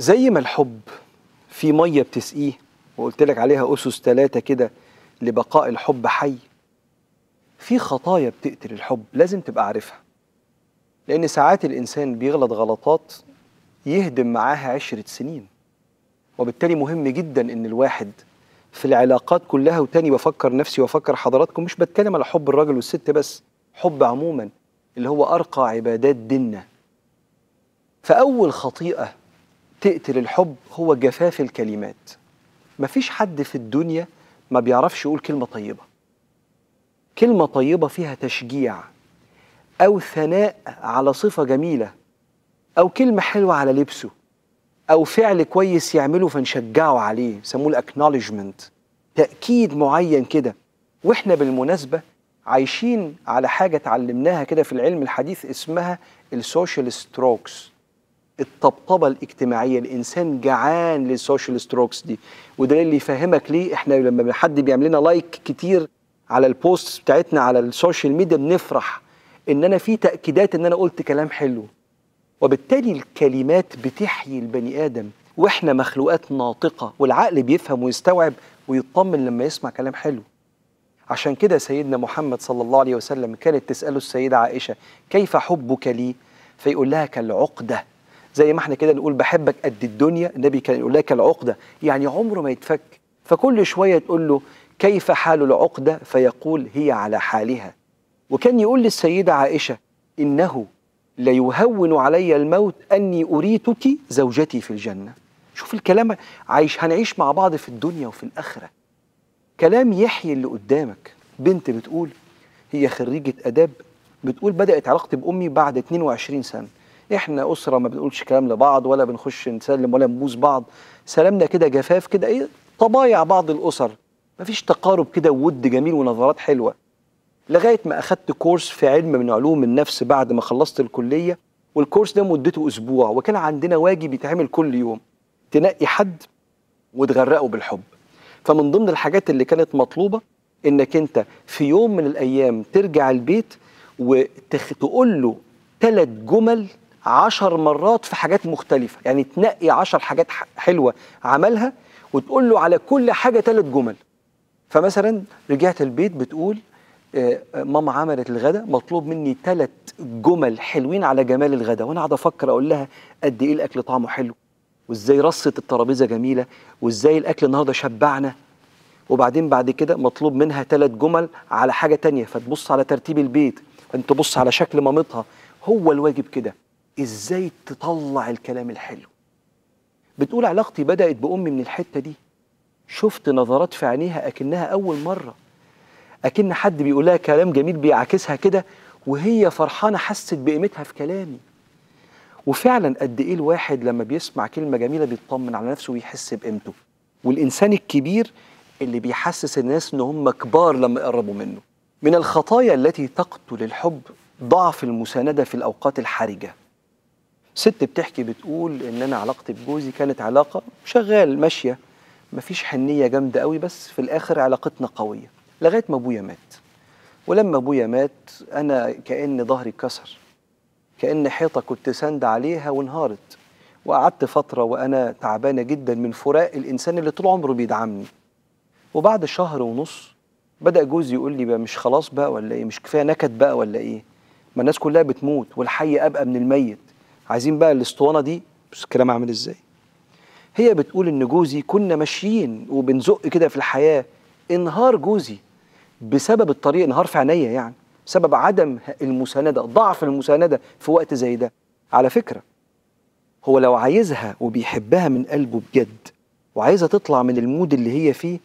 زي ما الحب في ميه بتسقيه وقلت لك عليها اسس ثلاثه كده لبقاء الحب حي في خطايا بتقتل الحب لازم تبقى عارفها لان ساعات الانسان بيغلط غلطات يهدم معاها عشره سنين وبالتالي مهم جدا ان الواحد في العلاقات كلها وتاني بفكر نفسي وافكر حضراتكم مش بتكلم على حب الراجل والست بس حب عموما اللي هو ارقى عبادات ديننا فاول خطيئه تقتل الحب هو جفاف الكلمات مفيش حد في الدنيا ما بيعرفش يقول كلمة طيبة كلمة طيبة فيها تشجيع أو ثناء على صفة جميلة أو كلمة حلوة على لبسه أو فعل كويس يعمله فنشجعه عليه سموه الأكنولجمنت تأكيد معين كده وإحنا بالمناسبة عايشين على حاجة اتعلمناها كده في العلم الحديث اسمها السوشيال ستروكس الطبطبه الاجتماعيه الانسان جعان للسوشيال ستروكس دي وده اللي يفهمك ليه احنا لما حد بيعمل لنا لايك كتير على البوست بتاعتنا على السوشيال ميديا بنفرح ان انا في تاكيدات ان انا قلت كلام حلو وبالتالي الكلمات بتحيي البني ادم واحنا مخلوقات ناطقه والعقل بيفهم ويستوعب ويطمن لما يسمع كلام حلو عشان كده سيدنا محمد صلى الله عليه وسلم كانت تساله السيده عائشه كيف حبك لي فيقول لها كالعقده زي ما احنا كده نقول بحبك قد الدنيا النبي كان يقول لك العقده يعني عمره ما يتفك فكل شويه تقول له كيف حال العقده فيقول هي على حالها وكان يقول للسيده عائشه انه ليهون علي الموت اني اريتك زوجتي في الجنه شوف الكلام عايش هنعيش مع بعض في الدنيا وفي الاخره كلام يحيي اللي قدامك بنت بتقول هي خريجه اداب بتقول بدات علاقتي بامي بعد 22 سنه احنا اسره ما بنقولش كلام لبعض ولا بنخش نسلم ولا نبوس بعض سلامنا كده جفاف كده ايه طبايع بعض الاسر مفيش تقارب كده وود جميل ونظرات حلوه لغايه ما اخدت كورس في علم من علوم النفس بعد ما خلصت الكليه والكورس ده مدته اسبوع وكان عندنا واجب يتعمل كل يوم تنقي حد وتغرقه بالحب فمن ضمن الحاجات اللي كانت مطلوبه انك انت في يوم من الايام ترجع البيت وتقول له ثلاث جمل عشر مرات في حاجات مختلفة يعني تنقي عشر حاجات حلوة عملها وتقول له على كل حاجة ثلاث جمل فمثلا رجعت البيت بتقول آه، آه، ماما عملت الغداء مطلوب مني ثلاث جمل حلوين على جمال الغداء وانا قاعد افكر اقول لها قد ايه الاكل طعمه حلو وازاي رصه الترابيزه جميله وازاي الاكل النهارده شبعنا وبعدين بعد كده مطلوب منها ثلاث جمل على حاجه تانية فتبص على ترتيب البيت فانت تبص على شكل مامتها هو الواجب كده ازاي تطلع الكلام الحلو بتقول علاقتي بدات بامي من الحته دي شفت نظرات في عينيها اكنها اول مره اكن حد بيقول لها كلام جميل بيعاكسها كده وهي فرحانه حست بقيمتها في كلامي وفعلا قد ايه الواحد لما بيسمع كلمه جميله بيطمن على نفسه ويحس بقيمته والانسان الكبير اللي بيحسس الناس ان هم كبار لما يقربوا منه من الخطايا التي تقتل الحب ضعف المسانده في الاوقات الحرجه ست بتحكي بتقول ان انا علاقتي بجوزي كانت علاقه شغال ماشيه مفيش حنيه جامده قوي بس في الاخر علاقتنا قويه لغايه ما ابويا مات ولما ابويا مات انا كان ظهري اتكسر كان حيطه كنت ساند عليها وانهارت وقعدت فتره وانا تعبانه جدا من فراق الانسان اللي طول عمره بيدعمني وبعد شهر ونص بدا جوزي يقول لي بقى مش خلاص بقى ولا ايه مش كفايه نكد بقى ولا ايه ما الناس كلها بتموت والحي ابقى من الميت عايزين بقى الاسطوانه دي بس الكلام عامل ازاي هي بتقول ان جوزي كنا ماشيين وبنزق كده في الحياه انهار جوزي بسبب الطريق انهار في عينيا يعني بسبب عدم المسانده ضعف المسانده في وقت زي ده على فكره هو لو عايزها وبيحبها من قلبه بجد وعايزه تطلع من المود اللي هي فيه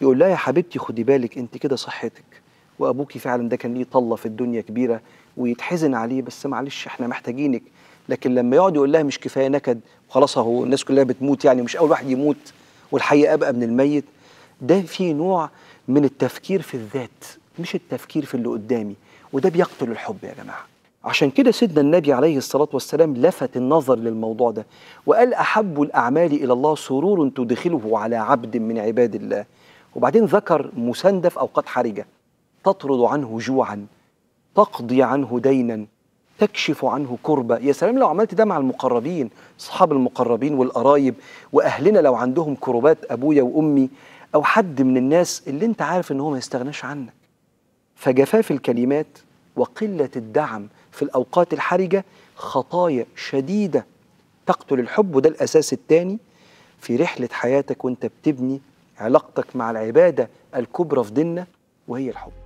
يقول لها يا حبيبتي خدي بالك انت كده صحتك وابوكي فعلا ده كان ليه طله في الدنيا كبيره ويتحزن عليه بس معلش احنا محتاجينك لكن لما يقعد يقول لها مش كفايه نكد وخلاص اهو الناس كلها بتموت يعني مش اول واحد يموت والحقيقه ابقى من الميت ده في نوع من التفكير في الذات مش التفكير في اللي قدامي وده بيقتل الحب يا جماعه عشان كده سيدنا النبي عليه الصلاة والسلام لفت النظر للموضوع ده وقال أحب الأعمال إلى الله سرور تدخله على عبد من عباد الله وبعدين ذكر مسندف اوقات حرجة تطرد عنه جوعا تقضي عنه دينا تكشف عنه كربة يا سلام لو عملت ده مع المقربين أصحاب المقربين والقرايب وأهلنا لو عندهم كربات أبويا وأمي أو حد من الناس اللي أنت عارف إن هو ما يستغناش عنك فجفاف الكلمات وقلة الدعم في الأوقات الحرجة خطايا شديدة تقتل الحب وده الأساس الثاني في رحلة حياتك وأنت بتبني علاقتك مع العبادة الكبرى في ديننا وهي الحب